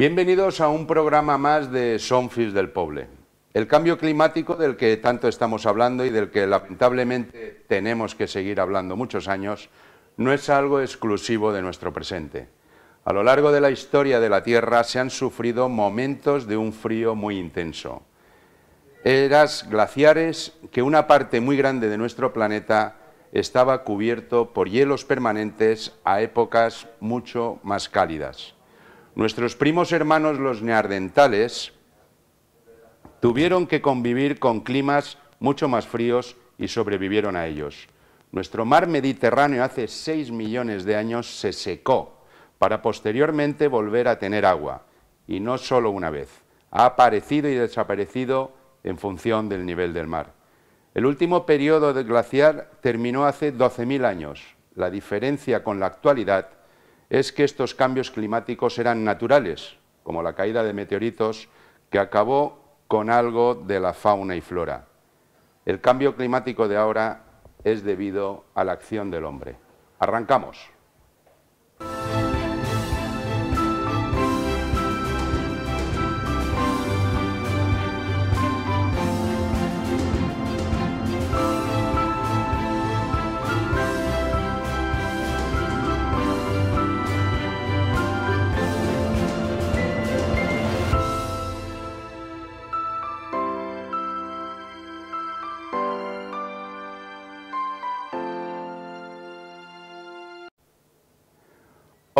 Bienvenidos a un programa más de Sonfis del Poble. El cambio climático del que tanto estamos hablando y del que lamentablemente tenemos que seguir hablando muchos años, no es algo exclusivo de nuestro presente. A lo largo de la historia de la Tierra se han sufrido momentos de un frío muy intenso. Eras glaciares que una parte muy grande de nuestro planeta estaba cubierto por hielos permanentes a épocas mucho más cálidas. Nuestros primos hermanos los neardentales tuvieron que convivir con climas mucho más fríos y sobrevivieron a ellos. Nuestro mar Mediterráneo hace 6 millones de años se secó para posteriormente volver a tener agua, y no solo una vez. Ha aparecido y desaparecido en función del nivel del mar. El último periodo de glaciar terminó hace 12.000 años. La diferencia con la actualidad es que estos cambios climáticos eran naturales, como la caída de meteoritos, que acabó con algo de la fauna y flora. El cambio climático de ahora es debido a la acción del hombre. Arrancamos.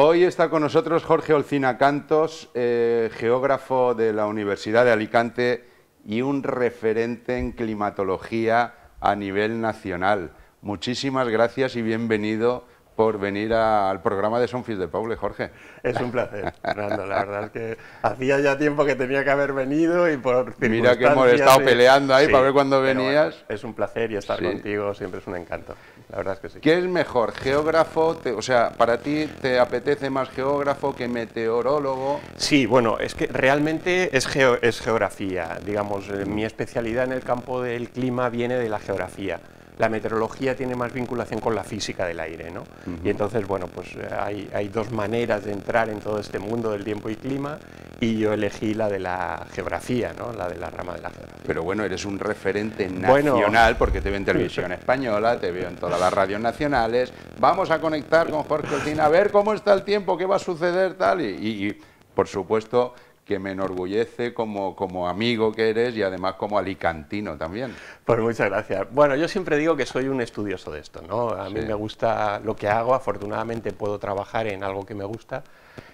Hoy está con nosotros Jorge Olcina Cantos, eh, geógrafo de la Universidad de Alicante y un referente en climatología a nivel nacional. Muchísimas gracias y bienvenido por venir al programa de Sonfis de Paule, Jorge. Es un placer, Fernando. La verdad es que hacía ya tiempo que tenía que haber venido y por Mira que hemos estado peleando ahí para ver cuándo venías. es un placer y estar contigo siempre es un encanto. La verdad es que sí. ¿Qué es mejor, geógrafo? o sea, para ti te apetece más geógrafo que meteorólogo. Sí, bueno, es que realmente es, es geografía. Digamos, eh, mi especialidad en el campo del clima viene de la geografía la meteorología tiene más vinculación con la física del aire, ¿no? Y entonces, bueno, pues eh, hay, dos maneras de entrar en todo este mundo del tiempo y clima y yo elegí la de la geografía, ¿no? La de la rama de la geografía. Pero bueno, eres un referente nacional porque te veo en televisión española, te veo en todas las radios nacionales. Vamos a conectar con Jorge Ortina, a ver cómo está el tiempo, qué va a suceder, tal, y por supuesto que me enorgullece como, como amigo que eres y además como alicantino también. Pues muchas gracias. Bueno, yo siempre digo que soy un estudioso de esto, ¿no? A mí me gusta lo que hago, afortunadamente puedo trabajar en algo que me gusta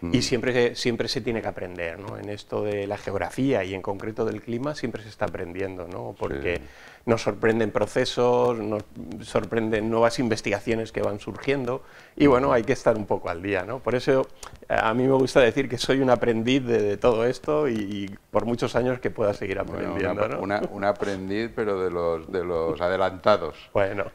Mm. Y siempre, siempre se tiene que aprender, ¿no? En esto de la geografía y en concreto del clima siempre se está aprendiendo, ¿no? Porque nos sorprenden procesos, nos sorprenden nuevas investigaciones que van surgiendo y bueno, hay que estar un poco al día, ¿no? Por eso eh, a mí me gusta decir que soy un aprendiz de, todo esto y, por muchos años que pueda seguir aprendiendo, ¿no? un aprendiz, pero de los, de los adelantados. Bueno.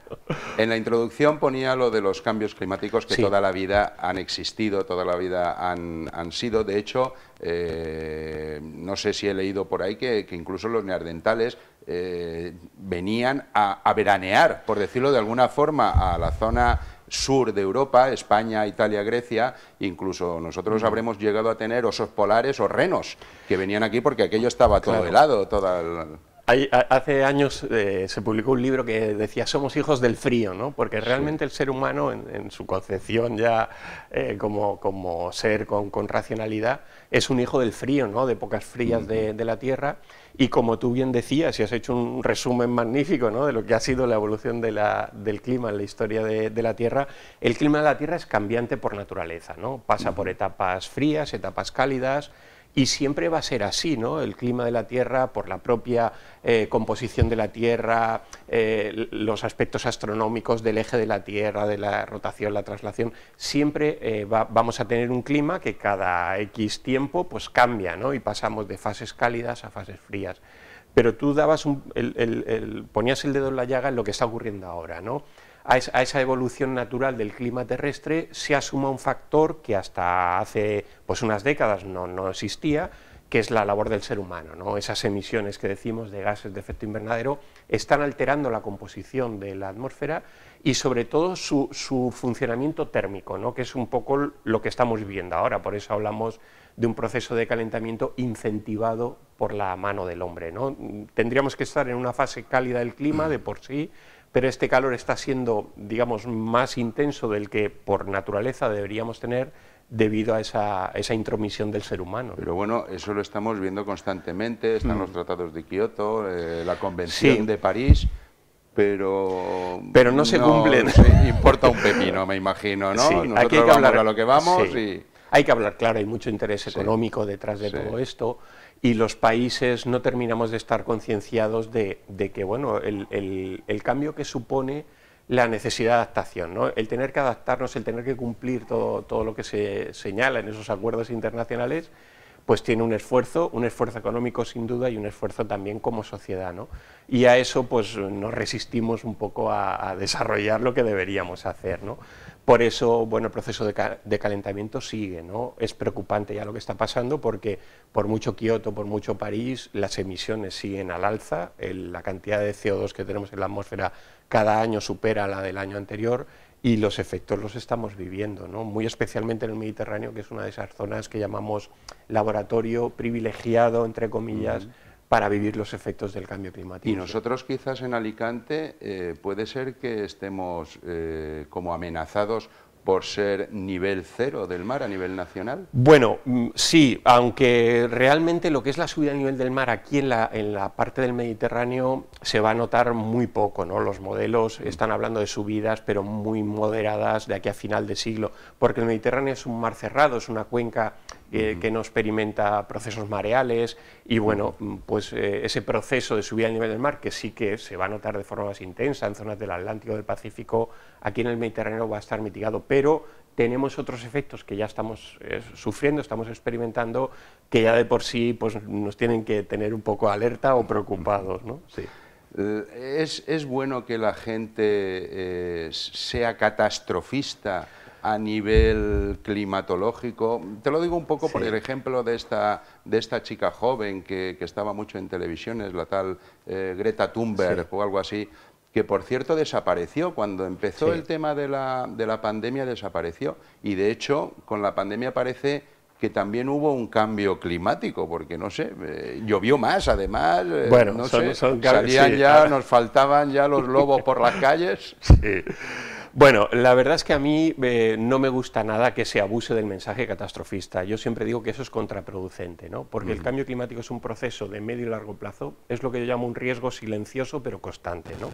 En la introducción ponía lo de los cambios climáticos que toda la vida han existido, toda la vida han, sido, de hecho, eh, no sé si he leído por ahí que, incluso los neardentales eh, venían a, veranear, por decirlo de alguna forma, a la zona sur de Europa, España, Italia, Grecia, incluso nosotros habremos llegado a tener osos polares o renos que venían aquí porque aquello estaba todo helado, toda el hace años eh, se publicó un libro que decía Somos hijos del frío, ¿no? porque realmente el ser humano, en, su concepción ya eh, como, ser con, racionalidad, es un hijo del frío, ¿no? de pocas frías de, la Tierra. Y como tú bien decías, y has hecho un resumen magnífico ¿no? de lo que ha sido la evolución del clima en la historia de, la Tierra, el clima de la Tierra es cambiante por naturaleza, ¿no? pasa por etapas frías, etapas cálidas y siempre va a ser así, ¿no? El clima de la Tierra, por la propia eh, composición de la Tierra, eh, los aspectos astronómicos del eje de la Tierra, de la rotación, la traslación, siempre eh, vamos a tener un clima que cada X tiempo pues cambia, ¿no? Y pasamos de fases cálidas a fases frías. Pero tú dabas ponías el dedo en la llaga en lo que está ocurriendo ahora, ¿no? a esa evolución natural del clima terrestre se asuma un factor que hasta hace pues, unas décadas no, existía, que es la labor del ser humano. ¿no? Esas emisiones que decimos de gases de efecto invernadero están alterando la composición de la atmósfera y sobre todo su, funcionamiento térmico, ¿no? que es un poco lo que estamos viviendo ahora, por eso hablamos de un proceso de calentamiento incentivado por la mano del hombre. ¿no? Tendríamos que estar en una fase cálida del clima de por sí, pero este calor está siendo, digamos, más intenso del que por naturaleza deberíamos tener debido a esa, esa intromisión del ser humano. Pero bueno, eso lo estamos viendo constantemente, están mm. los tratados de Kioto, eh, la Convención de París, pero... Pero no, se cumplen. importa un pepino, me imagino, ¿no? Nosotros hay que hablar a lo que vamos y... Hay que hablar claro, hay mucho interés económico detrás de todo esto y los países no terminamos de estar concienciados de, que bueno, el, cambio que supone la necesidad de adaptación, ¿no? el tener que adaptarnos, el tener que cumplir todo, todo lo que se señala en esos acuerdos internacionales, pues tiene un esfuerzo, un esfuerzo económico sin duda y un esfuerzo también como sociedad. ¿no? Y a eso pues nos resistimos un poco a, a desarrollar lo que deberíamos hacer. ¿no? Por eso, bueno, el proceso de, calentamiento sigue, ¿no? Es preocupante ya lo que está pasando porque por mucho Kioto, por mucho París, las emisiones siguen al alza, la cantidad de CO2 que tenemos en la atmósfera cada año supera la del año anterior y los efectos los estamos viviendo, ¿no? Muy especialmente en el Mediterráneo, que es una de esas zonas que llamamos laboratorio privilegiado, entre comillas, para vivir los efectos del cambio climático. Y nosotros quizás en Alicante eh, puede ser que estemos eh, como amenazados por ser nivel cero del mar a nivel nacional? Bueno, mm, sí, aunque realmente lo que es la subida a nivel del mar aquí en la, en la parte del Mediterráneo se va a notar muy poco, ¿no? Los modelos mm. están hablando de subidas, pero muy moderadas de aquí a final de siglo, porque el Mediterráneo es un mar cerrado, es una cuenca que no experimenta procesos mareales y bueno, pues eh, ese proceso de subida del nivel del mar que sí que se va a notar de forma más intensa en zonas del Atlántico, del Pacífico, aquí en el Mediterráneo va a estar mitigado, pero tenemos otros efectos que ya estamos eh, sufriendo, estamos experimentando, que ya de por sí pues, nos tienen que tener un poco alerta o preocupados. ¿no? Sí. Eh, ¿Es, ¿Es, bueno que la gente sea catastrofista a nivel climatológico. Te lo digo un poco por el ejemplo de esta, de esta chica joven que, estaba mucho en televisiones, la tal eh, Greta Thunberg o algo así, que por cierto desapareció cuando empezó el tema de la, pandemia, desapareció. Y de hecho, con la pandemia parece que también hubo un cambio climático, porque no sé, eh, llovió más además, eh, bueno, ya, nos faltaban ya los lobos por las calles. Sí. Bueno, la verdad es que a mí eh, no me gusta nada que se abuse del mensaje catastrofista. Yo siempre digo que eso es contraproducente, ¿no? Porque el cambio climático es un proceso de medio y largo plazo, es lo que yo llamo un riesgo silencioso pero constante, ¿no?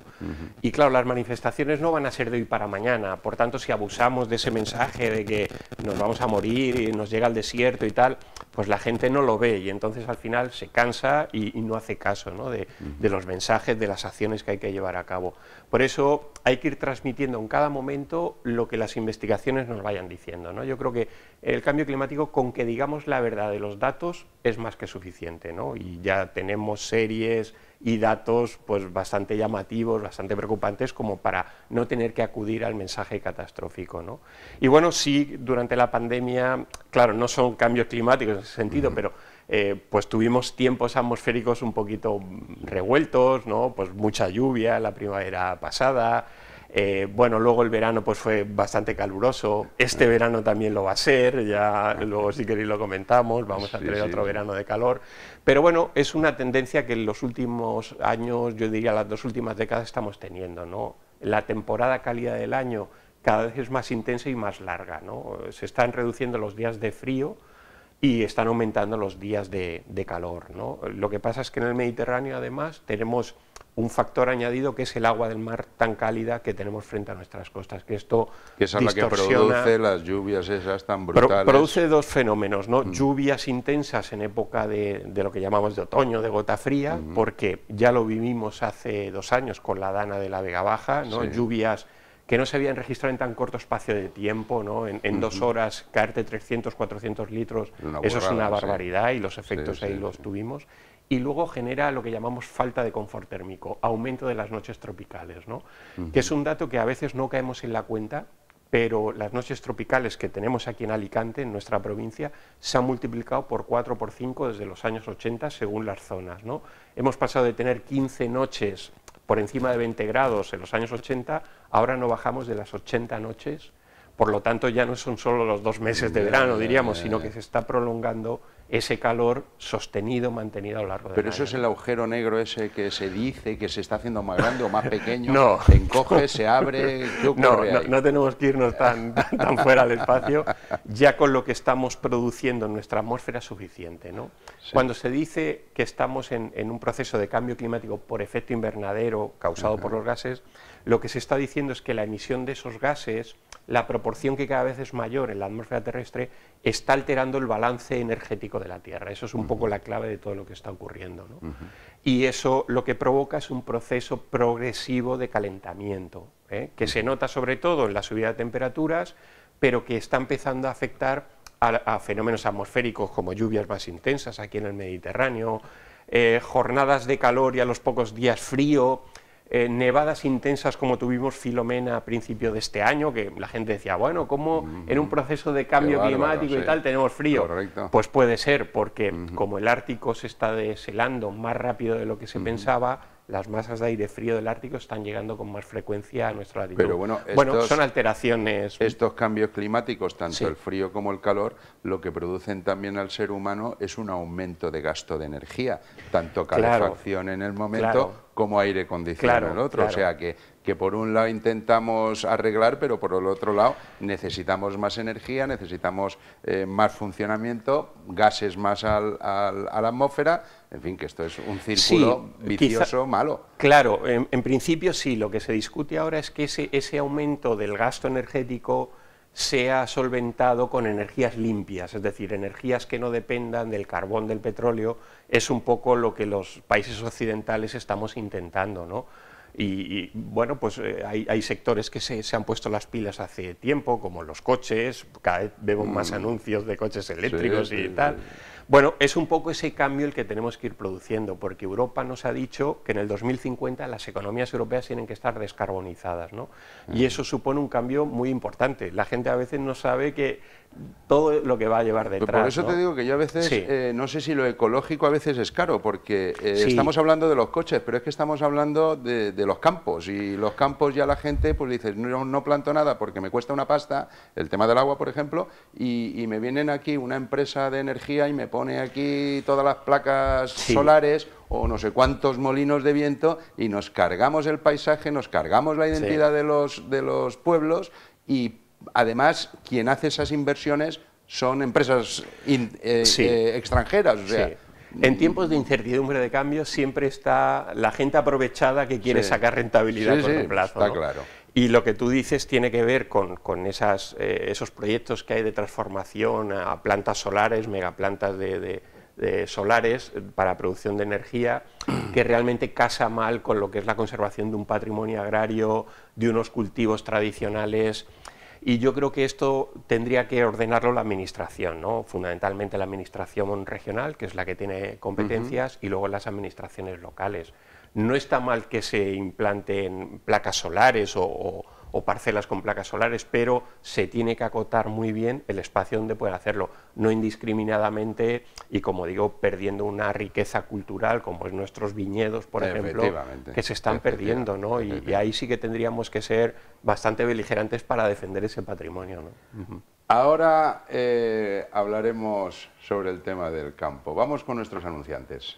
Y claro, las manifestaciones no van a ser de hoy para mañana, por tanto, si abusamos de ese mensaje de que nos vamos a morir y nos llega al desierto y tal, pues la gente no lo ve y entonces al final se cansa y, no hace caso ¿no? De, de los mensajes, de las acciones que hay que llevar a cabo. Por eso hay que ir transmitiendo en cada momento lo que las investigaciones nos vayan diciendo. ¿no? Yo creo que el cambio climático, con que digamos la verdad de los datos, es más que suficiente. ¿no? Y ya tenemos series y datos pues, bastante llamativos, bastante preocupantes, como para no tener que acudir al mensaje catastrófico. ¿no? Y bueno, sí, durante la pandemia, claro, no son cambios climáticos en ese sentido, pero eh, pues tuvimos tiempos atmosféricos un poquito revueltos, ¿no? pues mucha lluvia la primavera pasada, eh, bueno, luego el verano pues fue bastante caluroso, este mm. verano también lo va a ser, ya luego si queréis lo comentamos, vamos a tener otro verano de calor, pero bueno, es una tendencia que en los últimos años, yo diría las dos últimas décadas estamos teniendo, ¿no? La temporada cálida del año cada vez es más intensa y más larga, ¿no? Se están reduciendo los días de frío, y están aumentando los días de, de calor. ¿no? Lo que pasa es que en el Mediterráneo, además, tenemos un factor añadido que es el agua del mar tan cálida que tenemos frente a nuestras costas, que esto es la que produce las lluvias esas tan brutales. produce dos fenómenos, ¿no? Mm. Lluvias intensas en época de, lo que llamamos de otoño, de gota fría, porque ya lo vivimos hace dos años con la dana de la Vega Baja, ¿no? Lluvias que no se habían registrado en tan corto espacio de tiempo, ¿no? en, dos horas caerte 300, 400 litros, eso es una barbaridad y los efectos ahí los tuvimos. Y luego genera lo que llamamos falta de confort térmico, aumento de las noches tropicales, ¿no? que es un dato que a veces no caemos en la cuenta, pero las noches tropicales que tenemos aquí en Alicante, en nuestra provincia, se han multiplicado por 4 por 5 desde los años 80 según las zonas. ¿no? Hemos pasado de tener 15 noches por encima de 20 grados en los años 80, ahora no bajamos de las 80 noches, por lo tanto ya no son solo los dos meses de verano, diríamos, sino que se está prolongando ese calor sostenido, mantenido a lo largo de Pero eso es el agujero negro ese que se dice que se está haciendo más grande o más pequeño, no. se encoge, se abre, no, no, tenemos que irnos tan, tan, fuera del espacio, ya con lo que estamos produciendo en nuestra atmósfera es suficiente. Cuando se dice que estamos en, un proceso de cambio climático por efecto invernadero causado por los gases, lo que se está diciendo es que la emisión de esos gases, la proporción que cada vez es mayor en la atmósfera terrestre, está alterando el balance energético de la Tierra. Eso es un poco la clave de todo lo que está ocurriendo. Y eso lo que provoca es un proceso progresivo de calentamiento, ¿eh? que se nota sobre todo en la subida de temperaturas, pero que está empezando a afectar a, fenómenos atmosféricos como lluvias más intensas aquí en el Mediterráneo, eh, jornadas de calor y a los pocos días frío, eh, nevadas intensas como tuvimos Filomena a principio de este año, que la gente decía, bueno, ¿cómo en un proceso de cambio climático y tal tenemos frío? Pues puede ser, porque como el Ártico se está deshelando más rápido de lo que se pensaba, las masas de aire frío del Ártico están llegando con más frecuencia a nuestra latitud. Pero bueno, bueno son alteraciones. Estos cambios climáticos, tanto el frío como el calor, lo que producen también al ser humano es un aumento de gasto de energía, tanto calefacción en el momento como aire acondicionado en el otro. O sea que, por un lado intentamos arreglar, pero por el otro lado necesitamos más energía, necesitamos eh, más funcionamiento, gases más al, al, a la atmósfera en fin, que esto es un círculo vicioso, malo. Claro, en, principio sí, lo que se discute ahora es que ese, ese aumento del gasto energético sea solventado con energías limpias, es decir, energías que no dependan del carbón, del petróleo, es un poco lo que los países occidentales estamos intentando, ¿no? Y, bueno, pues eh, hay, sectores que se, han puesto las pilas hace tiempo, como los coches, cada vez vemos más mm. anuncios de coches eléctricos y tal. Bueno, es un poco ese cambio el que tenemos que ir produciendo, porque Europa nos ha dicho que en el 2050 las economías europeas tienen que estar descarbonizadas, ¿no? Y eso supone un cambio muy importante. La gente a veces no sabe que todo lo que va a llevar detrás. Por eso te digo que yo a veces, eh, no sé si lo ecológico a veces es caro, porque eh, estamos hablando de los coches, pero es que estamos hablando de, los campos, y los campos ya la gente pues dice, no, no planto nada porque me cuesta una pasta, el tema del agua, por ejemplo, y, y me vienen aquí una empresa de energía y me pone aquí todas las placas solares o no sé cuántos molinos de viento y nos cargamos el paisaje, nos cargamos la identidad de, los, de los pueblos y además quien hace esas inversiones son empresas eh, eh, extranjeras. O sea, En tiempos de incertidumbre de cambio siempre está la gente aprovechada que quiere sacar rentabilidad por el plazo. Está claro. Y lo que tú dices tiene que ver con, eh, esos proyectos que hay de transformación a plantas solares, megaplantas de, de, solares eh, para producción de energía, que realmente casa mal con lo que es la conservación de un patrimonio agrario, de unos cultivos tradicionales. Y yo creo que esto tendría que ordenarlo la Administración, ¿no? fundamentalmente la Administración regional, que es la que tiene competencias, y luego las administraciones locales no está mal que se implanten placas solares o, parcelas con placas solares, pero se tiene que acotar muy bien el espacio donde puede hacerlo, no indiscriminadamente y, como digo, perdiendo una riqueza cultural como es nuestros viñedos, por ejemplo, que se están perdiendo, ¿no? Y, ahí sí que tendríamos que ser bastante beligerantes para defender ese patrimonio, Ahora eh, hablaremos sobre el tema del campo. Vamos con nuestros anunciantes.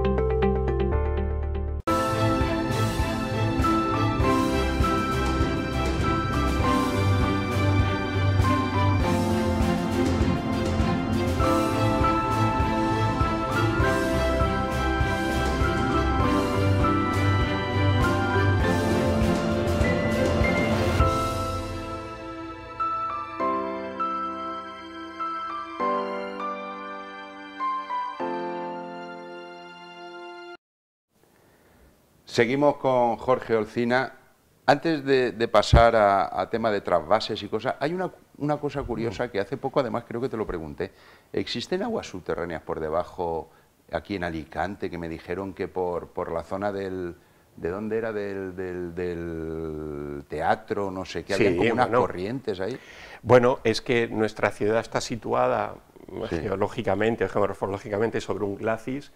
Seguimos con Jorge Olcina. Antes de, pasar a, tema de trasvases y cosas, hay una, cosa curiosa que hace poco, además, creo que te lo pregunté. ¿Existen aguas subterráneas por debajo, aquí en Alicante, que me dijeron que por, la zona del, ¿De dónde era? Del, teatro, no sé qué, había como unas corrientes ahí. Bueno, es que nuestra ciudad está situada geológicamente, geomorfológicamente, sobre un glacis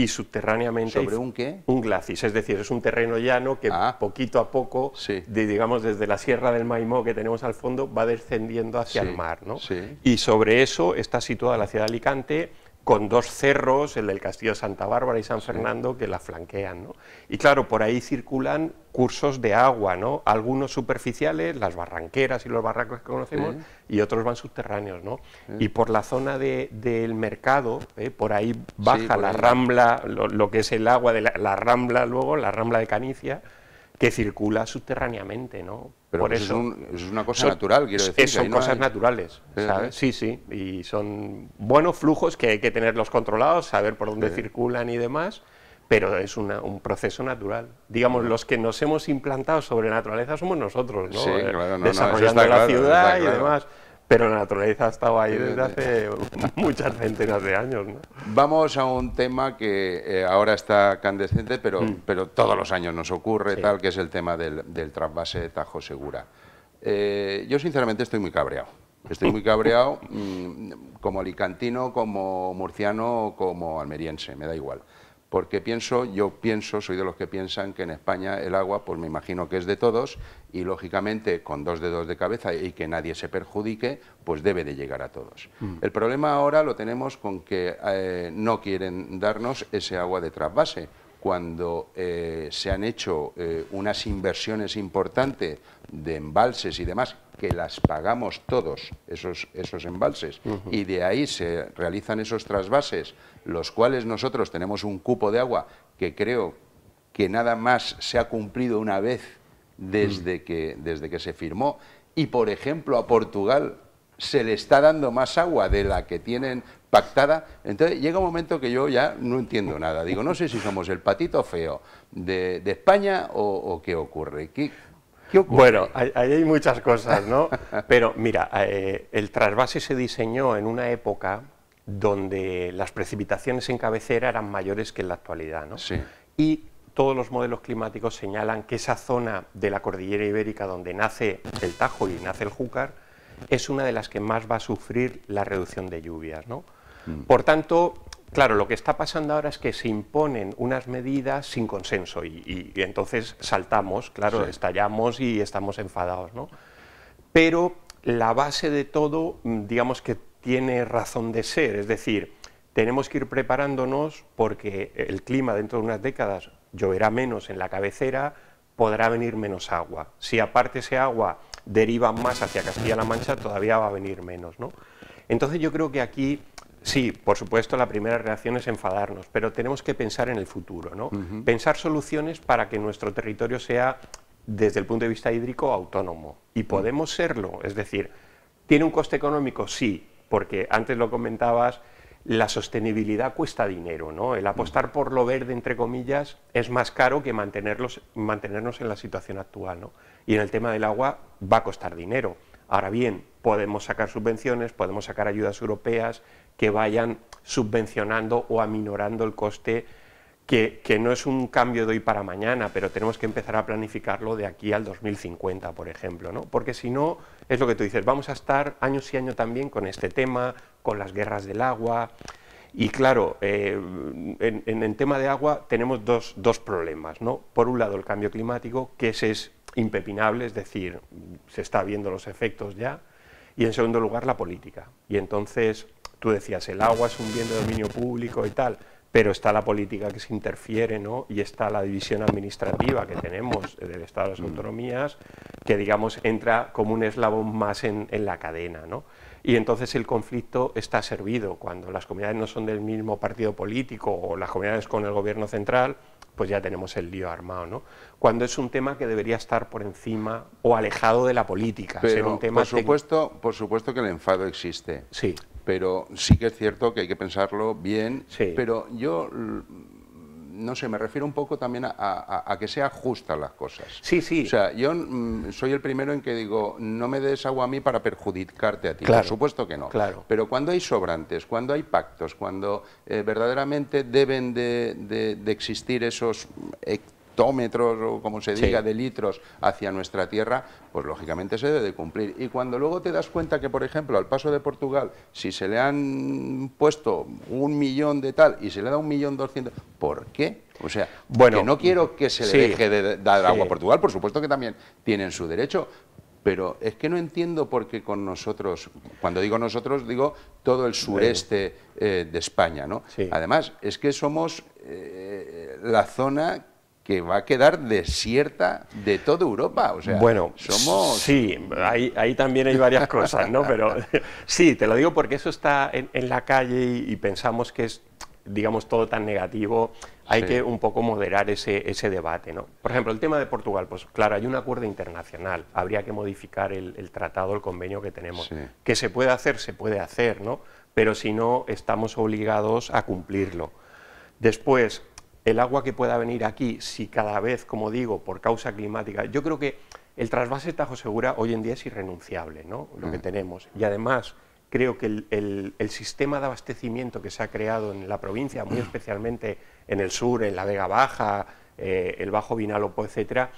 y subterráneamente sobre un qué un glacis es decir es un terreno llano que ah. poquito a poco digamos desde la sierra del Maimó que tenemos al fondo va descendiendo hacia el mar y sobre eso está situada la ciudad de Alicante con dos cerros, el del Castillo de Santa Bárbara y San Fernando, que la flanquean. ¿no? Y claro, por ahí circulan cursos de agua, ¿no? algunos superficiales, las barranqueras y los barrancos que conocemos, y otros van subterráneos. ¿no? Y por la zona del mercado, ¿eh? por ahí baja la rambla, lo, que es el agua de la rambla luego, la rambla de Canicia, que circula subterráneamente, ¿no? Por eso, es, una cosa natural, quiero decir. son cosas naturales, ¿sabes? Sí, sí, y son buenos flujos que hay que tenerlos controlados, saber por dónde circulan y demás, pero es un proceso natural. Digamos, los que nos hemos implantado sobre la naturaleza somos nosotros, ¿no? Sí, claro, no, Desarrollando la ciudad y demás pero la naturaleza ha estado ahí desde hace muchas centenas de años. ¿no? Vamos a un tema que eh, ahora está candescente, mm. pero, todos los años nos ocurre, tal, que es el tema del, trasvase de Tajo Segura. Eh, yo sinceramente estoy muy cabreado. Estoy muy cabreado mm, como alicantino, como murciano, como almeriense, me da igual porque pienso, yo pienso, soy de los que piensan que en España el agua, pues me imagino que es de todos y lógicamente con dos dedos de cabeza y que nadie se perjudique, pues debe de llegar a todos. Mm. El problema ahora lo tenemos con que eh, no quieren darnos ese agua de trasvase, cuando eh, se han hecho eh, unas inversiones importantes de embalses y demás, que las pagamos todos, esos, esos embalses, y de ahí se realizan esos trasvases, los cuales nosotros tenemos un cupo de agua que creo que nada más se ha cumplido una vez desde, mm. que, desde que se firmó, y por ejemplo a Portugal se le está dando más agua de la que tienen pactada. Entonces llega un momento que yo ya no entiendo nada. Digo, no sé si somos el patito feo de, España o, qué ocurre. ¿Qué, ocurre? Bueno, ahí hay, muchas cosas, ¿no? Pero mira, eh, el trasvase se diseñó en una época donde las precipitaciones en cabecera eran mayores que en la actualidad, ¿no? Sí. Y todos los modelos climáticos señalan que esa zona de la cordillera ibérica donde nace el Tajo y nace el Júcar, es una de las que más va a sufrir la reducción de lluvias. ¿no? Mm. Por tanto, claro, lo que está pasando ahora es que se imponen unas medidas sin consenso y, entonces saltamos, claro, estallamos y estamos enfadados. ¿no? Pero la base de todo, mm, digamos que tiene razón de ser, es decir, tenemos que ir preparándonos porque el clima dentro de unas décadas lloverá menos en la cabecera, podrá venir menos agua. Si aparte ese agua deriva más hacia Castilla-La Mancha, todavía va a venir menos. ¿no? Entonces yo creo que aquí Sí, por supuesto, la primera reacción es enfadarnos, pero tenemos que pensar en el futuro, ¿no? Pensar soluciones para que nuestro territorio sea, desde el punto de vista hídrico, autónomo. Y podemos serlo, es decir, ¿tiene un coste económico? Sí, porque antes lo comentabas, la sostenibilidad cuesta dinero, ¿no? El apostar por lo verde, entre comillas, es más caro que mantenernos en la situación actual, ¿no? Y en el tema del agua va a costar dinero. Ahora bien, podemos sacar subvenciones, podemos sacar ayudas europeas que vayan subvencionando o aminorando el coste, que, no es un cambio de hoy para mañana, pero tenemos que empezar a planificarlo de aquí al 2050, por ejemplo, ¿no? Porque si no, es lo que tú dices, vamos a estar años y año también con este tema, con las guerras del agua, y claro, eh, en, el tema de agua tenemos dos, problemas, ¿no? Por un lado, el cambio climático, que ese es impepinable, es decir, se está viendo los efectos ya, y en segundo lugar la política. Y entonces tú decías, el agua es un bien de dominio público y tal, pero está la política que se interfiere, ¿no? Y está la división administrativa que tenemos del Estado de las mm. Autonomías, que digamos entra como un eslabón más en, en la cadena, ¿no? y entonces el conflicto está servido. Cuando las comunidades no son del mismo partido político o las comunidades con el gobierno central, pues ya tenemos el lío armado, ¿no? Cuando es un tema que debería estar por encima o alejado de la política, un tema por supuesto, por supuesto que el enfado existe. Sí. Pero sí que es cierto que hay que pensarlo bien, sí. pero yo no sé, me refiero un poco también a, que sea justa las cosas. Sí, sí. O sea, yo mm, soy el primero en que digo, no me des agua a mí para perjudicarte a ti. Claro. Por supuesto que no. Claro. Pero cuando hay sobrantes, cuando hay pactos, cuando eh, verdaderamente deben de, existir esos... Eh, o como se diga de litros hacia nuestra tierra, pues lógicamente se debe cumplir. Y cuando luego te das cuenta que, por ejemplo, al paso de Portugal, si se le han puesto un millón de tal y se le da un millón doscientos, ¿por qué? O sea, bueno, no quiero que se le deje de dar agua a Portugal, por supuesto que también tienen su derecho, pero es que no entiendo por qué con nosotros, cuando digo nosotros, digo todo el sureste eh. Eh, de España, ¿no? Además, es que somos eh, la zona que va a quedar desierta de toda Europa. O sea, bueno, somos... Sí, ahí, también hay varias cosas, ¿no? Pero sí, te lo digo porque eso está en, la calle y, pensamos que es, digamos, todo tan negativo. Hay que un poco moderar ese, ese debate, ¿no? Por ejemplo, el tema de Portugal, pues claro, hay un acuerdo internacional, habría que modificar el, tratado, el convenio que tenemos. Que se puede hacer, se puede hacer, ¿no? Pero si no, estamos obligados a cumplirlo. Después, el agua que pueda venir aquí, si cada vez, como digo, por causa climática, yo creo que el trasvase Tajo Segura hoy en día es irrenunciable, ¿no? Lo que mm. tenemos. Y además, creo que el, sistema de abastecimiento que se ha creado en la provincia, muy mm. especialmente en el sur, en la Vega Baja, eh, el Bajo Vinalopo, etc.,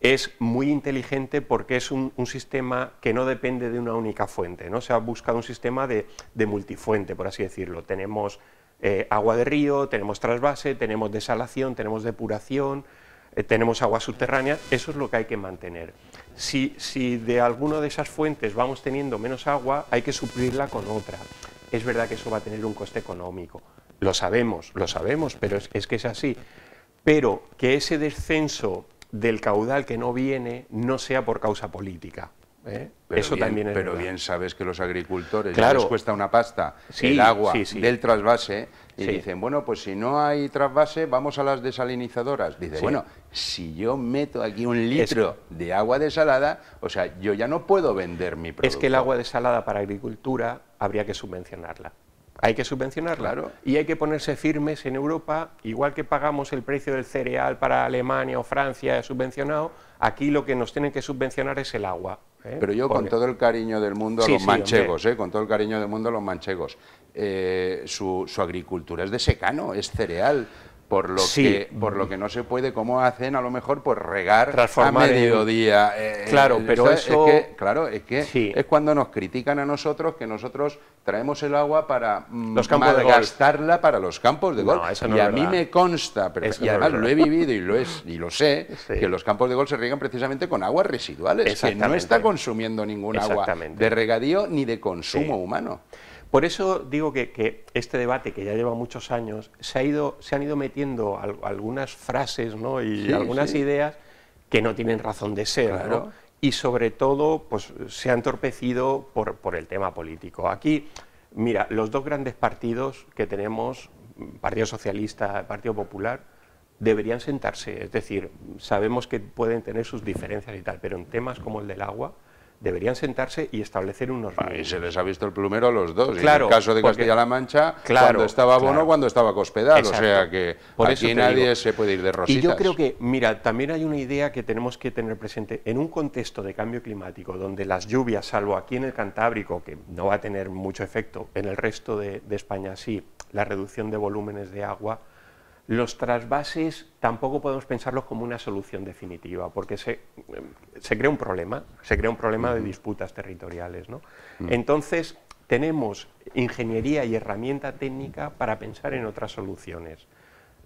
es muy inteligente porque es un, sistema que no depende de una única fuente, ¿no? Se ha buscado un sistema de, de multifuente, por así decirlo. Tenemos eh, agua de río, tenemos trasvase, tenemos desalación, tenemos depuración, eh, tenemos agua subterránea, eso es lo que hay que mantener. Si, de alguna de esas fuentes vamos teniendo menos agua, hay que suplirla con otra. Es verdad que eso va a tener un coste económico, lo sabemos, lo sabemos, pero es que es así. Pero que ese descenso del caudal que no viene no sea por causa política. ¿Eh? Eso también Pero bien sabes que los agricultores les cuesta una pasta el agua del trasvase y dicen, bueno, pues si no hay trasvase, vamos a las desalinizadoras. Dice, bueno, si yo meto aquí un litro de agua desalada, o sea, yo ya no puedo vender mi producto. Es que el agua desalada para agricultura habría que subvencionarla. Hay que subvencionarla claro. y hay que ponerse firmes en Europa, igual que pagamos el precio del cereal para Alemania o Francia subvencionado, aquí lo que nos tienen que subvencionar es el agua. ¿eh? Pero yo ¿eh? con todo el cariño del mundo a los manchegos, con todo el cariño del mundo a los manchegos, su, agricultura es de secano, es cereal, por lo que por lo que no se puede como hacen a lo mejor pues regar a mediodía eh, eh, claro pero eso es que, claro es que es cuando nos critican a nosotros que nosotros traemos el agua para mm, malgastarla gastarla para los campos de golf y a mí me consta pero además lo he vivido y lo es y lo sé que los campos de golf se riegan precisamente con aguas residuales que no está consumiendo ningún agua de regadío ni de consumo humano por eso digo que, este debate, que ya lleva muchos años, se, ha ido, han ido metiendo algunas frases y algunas ideas que no tienen razón de ser. Y sobre todo pues, se ha entorpecido por, por el tema político. Aquí, mira, los dos grandes partidos que tenemos, Partido Socialista, Partido Popular, deberían sentarse. Es decir, sabemos que pueden tener sus diferencias y tal, pero en temas como el del agua, deberían sentarse y establecer unos límites. Y se les ha visto el plumero a los dos. en el caso de Castilla-La Mancha, cuando estaba Bono, cuando estaba Cospedal. O sea que aquí nadie se puede ir de rositas. Y yo creo que, mira, también hay una idea que tenemos que tener presente. En un contexto de cambio climático, donde las lluvias, salvo aquí en el Cantábrico, que no va a tener mucho efecto, en el resto de España sí, la reducción de volúmenes de agua los trasvases tampoco podemos pensarlos como una solución definitiva, porque se, em, crea un problema, se crea un problema de disputas territoriales. Mm. Entonces, tenemos ingeniería y herramienta técnica para pensar en otras soluciones,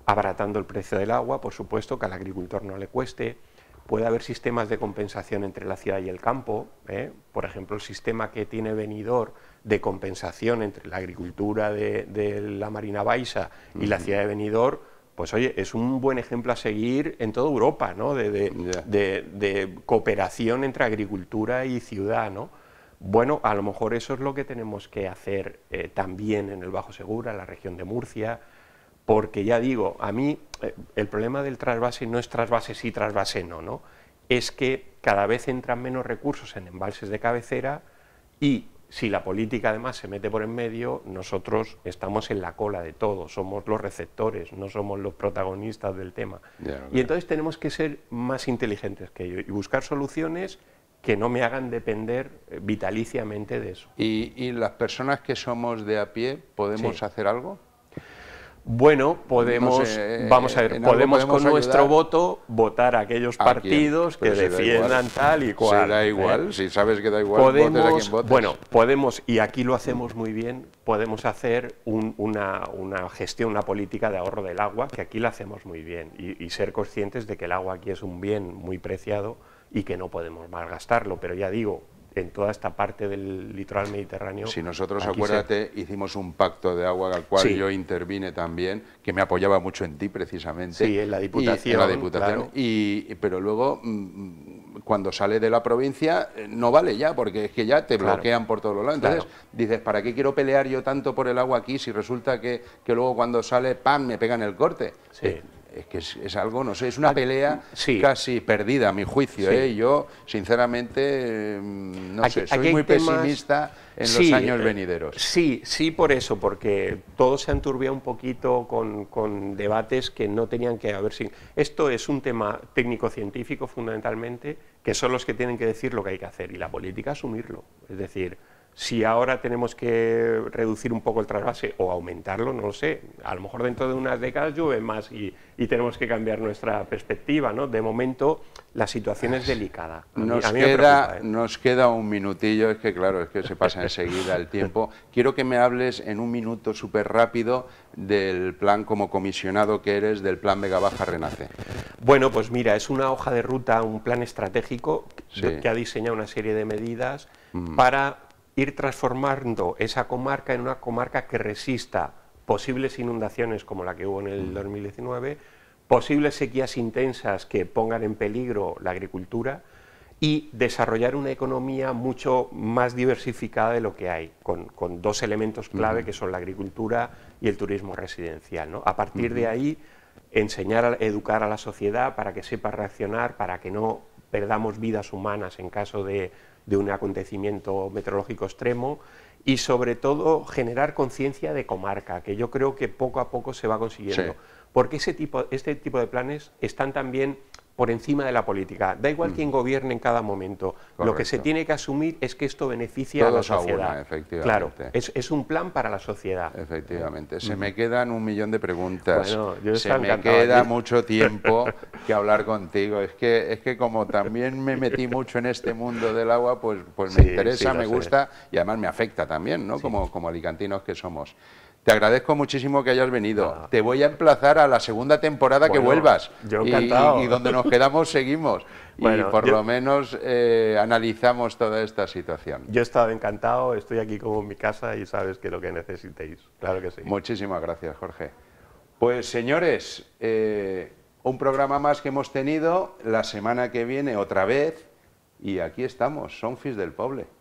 abaratando el precio del agua, por supuesto, que al agricultor no le cueste, puede haber sistemas de compensación entre la ciudad y el campo, ¿eh? por ejemplo, el sistema que tiene venidor de compensación entre la agricultura de, la Marina Baixa y la ciudad de Benidorm pues oye, es un buen ejemplo a seguir en toda Europa, ¿no? De, cooperación entre agricultura y ciudad, ¿no? Bueno, a lo mejor eso es lo que tenemos que hacer eh, también en el Bajo Segura, la región de Murcia, porque ya digo, a mí eh, el problema del trasvase no es trasvase sí, trasvase no, ¿no? Es que cada vez entran menos recursos en embalses de cabecera y si la política además se mete por en medio, nosotros estamos en la cola de todo, somos los receptores, no somos los protagonistas del tema. y entonces tenemos que ser más inteligentes que ellos y buscar soluciones que no me hagan depender eh, vitaliciamente de eso. ¿Y, las personas que somos de a pie podemos hacer algo? bueno, podemos, eh, eh, vamos a ver, podemos, con nuestro voto votar a aquellos partidos que defiendan tal y cual. Si da ¿eh? igual, si sabes que da igual, Bueno, podemos, y aquí lo hacemos muy bien, podemos hacer una, gestión, una política de ahorro del agua, que aquí la hacemos muy bien, y ser conscientes de que el agua aquí es un bien muy preciado y que no podemos malgastarlo, pero ya digo, en toda esta parte del litoral mediterráneo. Si nosotros, acuérdate, hicimos un pacto de agua al cual yo intervine también, que me apoyaba mucho en ti precisamente. Sí, en la Diputación. Y, Y, pero luego, mm, mm, cuando sale de la provincia, eh, no vale ya, porque es que ya te bloquean por todos los lados. Entonces, dices, ¿para qué quiero pelear yo tanto por el agua aquí si resulta que, luego cuando sale, ¡pam!, me pegan el corte. Sí. Eh, es que es, algo, no sé, es una pelea casi perdida a mi juicio. ¿eh? Yo, sinceramente, mm, no sé, soy muy pesimista en los años eh, venideros. Sí, sí, por eso, porque todo se han enturbiado un poquito con, debates que no tenían que haber. Esto es un tema técnico-científico fundamentalmente, que son los que tienen que decir lo que hay que hacer y la política asumirlo. Es decir, si ahora tenemos que reducir un poco el trasvase o aumentarlo, no lo sé. A lo mejor dentro de unas décadas llueve más y, tenemos que cambiar nuestra perspectiva. De momento la situación es delicada. ¿eh? nos, queda, un minutillo, es que claro, es que se pasa enseguida el tiempo. Quiero que me hables en un minuto súper rápido del plan como comisionado que eres del plan Mega Baja Renace. Bueno, pues mira, es una hoja de ruta, un plan estratégico que ha diseñado una serie de medidas mm. para ir transformando esa comarca en una comarca que resista posibles inundaciones como la que hubo en el 2019, mm. posibles sequías intensas que pongan en peligro la agricultura y desarrollar una economía mucho más diversificada de lo que hay, con, dos elementos clave que son la agricultura y el turismo residencial. A partir de ahí, enseñar, educar a la sociedad para que sepa reaccionar, para que no perdamos vidas humanas en caso de de un acontecimiento meteorológico extremo y sobre todo generar conciencia de comarca, que yo creo que poco a poco se va consiguiendo. Porque ese tipo, este tipo de planes están también por encima de la política. Da igual mm. quién gobierne en cada momento. Lo que se tiene que asumir es que esto beneficia a la sociedad. efectivamente. Claro, es, un plan para la sociedad. Efectivamente. Se mm. me quedan un millón de preguntas. se me queda mucho tiempo que hablar contigo. Es que, es que como también me metí mucho en este mundo del agua, pues, pues me interesa, me gusta y además me afecta también, ¿no? Como, como alicantinos que somos. Te agradezco muchísimo que hayas venido. Ah. Te voy a emplazar a la segunda temporada que vuelvas. Yo encantado. Y, donde nos quedamos seguimos. y por lo menos eh, analizamos toda esta situación. Yo he estado encantado, estoy aquí como en mi casa y sabes que lo que necesitéis. Claro que sí. Muchísimas gracias, Jorge. Pues señores, eh, un programa más que hemos tenido la semana que viene otra vez. Y aquí estamos, Sonfis del Poble.